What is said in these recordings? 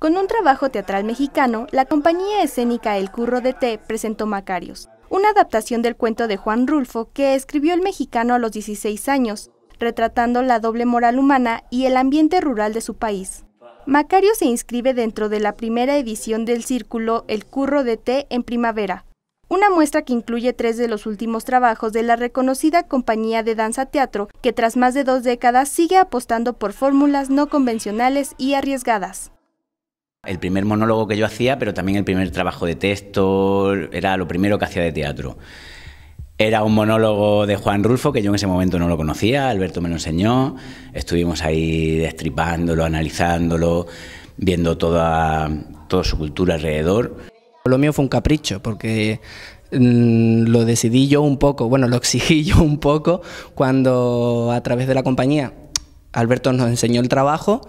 Con un trabajo teatral mexicano, la compañía escénica El Curro de Té presentó Macarios, una adaptación del cuento de Juan Rulfo que escribió el mexicano a los 16 años, retratando la doble moral humana y el ambiente rural de su país. Macarios se inscribe dentro de la primera edición del círculo El Curro de Té en Primavera, una muestra que incluye tres de los últimos trabajos de la reconocida compañía de danza teatro que tras más de dos décadas sigue apostando por fórmulas no convencionales y arriesgadas. El primer monólogo que yo hacía, pero también el primer trabajo de texto, era lo primero que hacía de teatro. Era un monólogo de Juan Rulfo, que yo en ese momento no lo conocía, Alberto me lo enseñó, estuvimos ahí destripándolo, analizándolo, viendo toda, toda su cultura alrededor. Lo mío fue un capricho, porque mm, lo decidí yo un poco, bueno, lo exigí yo un poco cuando a través de la compañía Alberto nos enseñó el trabajo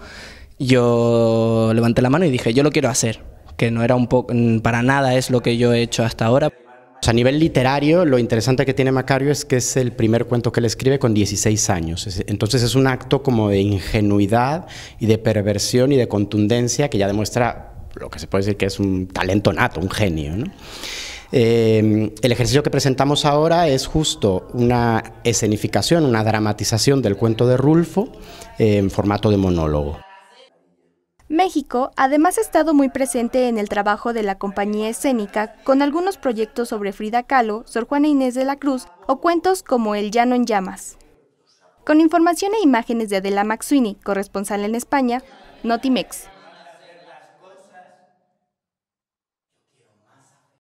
yo levanté la mano y dije, yo lo quiero hacer, que no era un poco, para nada es lo que yo he hecho hasta ahora. A nivel literario, lo interesante que tiene Macario es que es el primer cuento que le escribe con 16 años. Entonces es un acto como de ingenuidad y de perversión y de contundencia que ya demuestra lo que se puede decir que es un talento nato, un genio. Em, el ejercicio que presentamos ahora es justo una escenificación, una dramatización del cuento de Rulfo eh, en formato de monólogo. México además ha estado muy presente en el trabajo de la compañía escénica con algunos proyectos sobre Frida Kahlo, Sor Juana Inés de la Cruz o cuentos como El Llano en Llamas. Con información e imágenes de Adela Maxwini, corresponsal en España, Notimex.